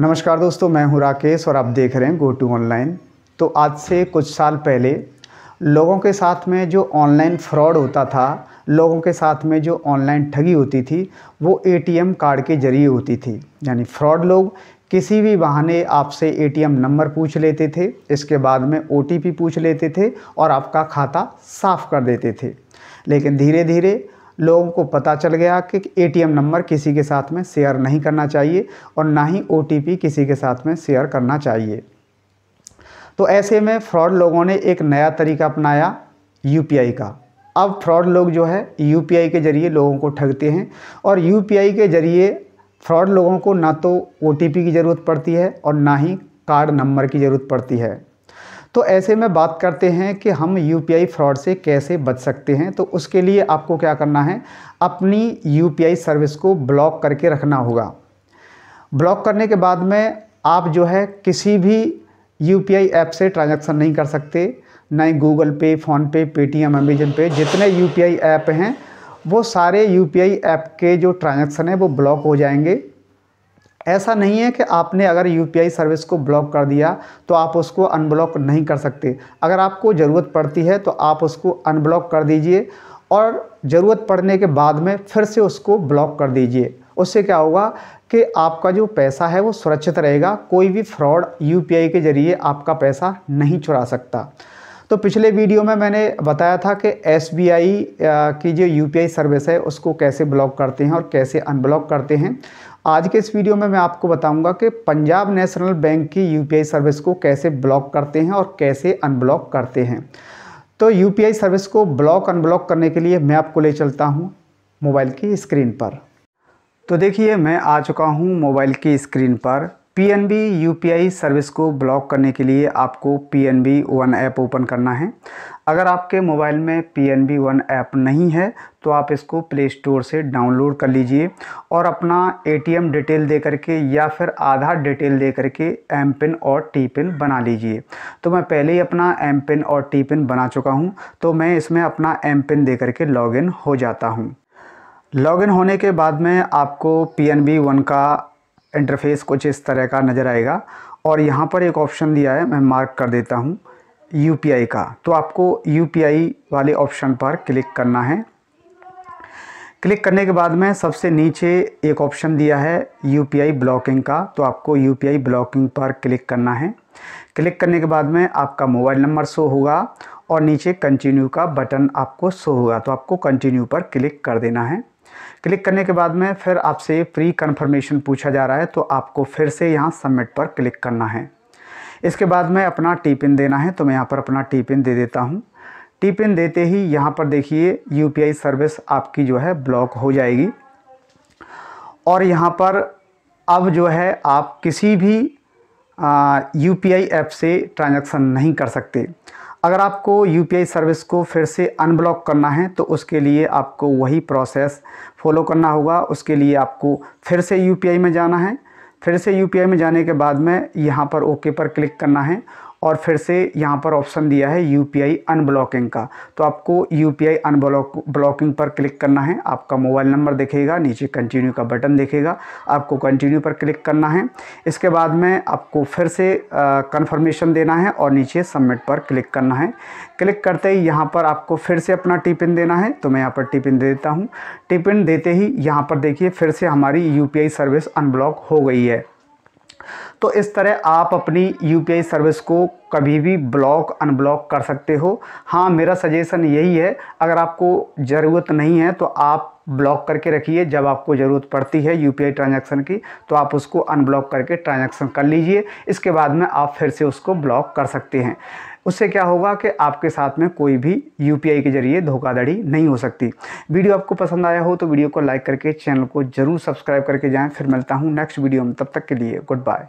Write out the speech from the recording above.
नमस्कार दोस्तों मैं हूं राकेश और आप देख रहे हैं गो टू ऑनलाइन तो आज से कुछ साल पहले लोगों के साथ में जो ऑनलाइन फ्रॉड होता था लोगों के साथ में जो ऑनलाइन ठगी होती थी वो एटीएम कार्ड के जरिए होती थी यानी फ्रॉड लोग किसी भी बहाने आपसे एटीएम नंबर पूछ लेते थे इसके बाद में ओ पूछ लेते थे और आपका खाता साफ़ कर देते थे लेकिन धीरे धीरे लोगों को पता चल गया कि एटीएम नंबर किसी के साथ में शेयर नहीं करना चाहिए और ना ही ओटीपी किसी के साथ में शेयर करना चाहिए तो ऐसे में फ्रॉड लोगों ने एक नया तरीका अपनाया यूपीआई का अब फ्रॉड लोग जो है यूपीआई के ज़रिए लोगों को ठगते हैं और यूपीआई के ज़रिए फ्रॉड लोगों को ना तो ओ की ज़रूरत पड़ती है और ना ही कार्ड नंबर की ज़रूरत पड़ती है तो ऐसे में बात करते हैं कि हम यू फ्रॉड से कैसे बच सकते हैं तो उसके लिए आपको क्या करना है अपनी यू सर्विस को ब्लॉक करके रखना होगा ब्लॉक करने के बाद में आप जो है किसी भी यू ऐप से ट्रांजैक्शन नहीं कर सकते ना ही Google Pay PhonePe Paytm Amazon Pay जितने यू ऐप हैं वो सारे यू ऐप के जो ट्रांजैक्शन हैं वो ब्लॉक हो जाएंगे ऐसा नहीं है कि आपने अगर यूपीआई सर्विस को ब्लॉक कर दिया तो आप उसको अनब्लॉक नहीं कर सकते अगर आपको ज़रूरत पड़ती है तो आप उसको अनब्लॉक कर दीजिए और ज़रूरत पड़ने के बाद में फिर से उसको ब्लॉक कर दीजिए उससे क्या होगा कि आपका जो पैसा है वो सुरक्षित रहेगा कोई भी फ्रॉड यू के ज़रिए आपका पैसा नहीं चुरा सकता तो पिछले वीडियो में मैंने बताया था कि एस की जो यू सर्विस है उसको कैसे ब्लॉक करते हैं और कैसे अनब्लॉक करते हैं आज के इस वीडियो में मैं आपको बताऊंगा कि पंजाब नेशनल बैंक की यूपीआई सर्विस को कैसे ब्लॉक करते हैं और कैसे अनब्लॉक करते हैं तो यूपीआई सर्विस को ब्लॉक अनब्लॉक करने के लिए मैं आपको ले चलता हूँ मोबाइल की स्क्रीन पर तो देखिए मैं आ चुका हूँ मोबाइल की स्क्रीन पर पी यूपीआई सर्विस को ब्लॉक करने के लिए आपको पीएनबी वन ऐप ओपन करना है अगर आपके मोबाइल में पीएनबी वन ऐप नहीं है तो आप इसको प्ले स्टोर से डाउनलोड कर लीजिए और अपना एटीएम डिटेल दे करके या फिर आधार डिटेल दे करके एम पिन और टी पिन बना लीजिए तो मैं पहले ही अपना एम पिन और टी पिन बना चुका हूँ तो मैं इसमें अपना एम पिन दे करके लॉगिन हो जाता हूँ लॉगिन होने के बाद में आपको पी एन बी वन का इंटरफेस कुछ इस तरह का नज़र आएगा और यहाँ पर एक ऑप्शन दिया है मैं मार्क कर देता हूँ यू का तो आपको यू वाले ऑप्शन पर क्लिक करना है क्लिक करने के बाद में सबसे नीचे एक ऑप्शन दिया है यू ब्लॉकिंग का तो आपको यू ब्लॉकिंग पर क्लिक करना है क्लिक करने के बाद में आपका मोबाइल नंबर शो होगा और नीचे कंटिन्यू का बटन आपको शो होगा तो आपको कंटिन्यू पर क्लिक कर देना है क्लिक करने के बाद में फिर आपसे प्री कन्फर्मेशन पूछा जा रहा है तो आपको फिर से यहाँ सबमिट पर क्लिक करना है इसके बाद में अपना टी पिन देना है तो मैं यहाँ पर अपना टी पिन दे देता हूँ टी पिन देते ही यहाँ पर देखिए यू सर्विस आपकी जो है ब्लॉक हो जाएगी और यहाँ पर अब जो है आप किसी भी यू ऐप से ट्रांजैक्शन नहीं कर सकते अगर आपको यू सर्विस को फिर से अनब्लॉक करना है तो उसके लिए आपको वही प्रोसेस फॉलो करना होगा उसके लिए आपको फिर से यू में जाना है फिर से यू में जाने के बाद में यहाँ पर ओके पर क्लिक करना है और फिर से यहाँ पर ऑप्शन दिया है यू अनब्लॉकिंग का तो आपको यू पी अनब्लॉक ब्लॉकिंग पर क्लिक करना है आपका मोबाइल नंबर देखेगा नीचे कंटिन्यू का बटन देखेगा आपको कंटिन्यू पर क्लिक करना है इसके बाद में आपको फिर से कन्फर्मेशन देना है और नीचे सबमिट पर क्लिक करना है क्लिक करते ही यहाँ पर आपको फिर से अपना टिपिन देना है तो मैं यहाँ पर टिपिन दे देता हूँ टिपिन देते ही यहाँ पर देखिए फिर से हमारी यू सर्विस अनब्लॉक हो गई है तो इस तरह आप अपनी यूपीआई सर्विस को कभी भी ब्लॉक अनब्लॉक कर सकते हो हाँ मेरा सजेशन यही है अगर आपको ज़रूरत नहीं है तो आप ब्लॉक करके रखिए जब आपको ज़रूरत पड़ती है यू पी ट्रांजेक्शन की तो आप उसको अनब्लॉक करके ट्रांजैक्शन कर लीजिए इसके बाद में आप फिर से उसको ब्लॉक कर सकते हैं उससे क्या होगा कि आपके साथ में कोई भी यू के ज़रिए धोखाधड़ी नहीं हो सकती वीडियो आपको पसंद आया हो तो वीडियो को लाइक करके चैनल को ज़रूर सब्सक्राइब करके जाएँ फिर मिलता हूँ नेक्स्ट वीडियो में तब तक के लिए गुड बाय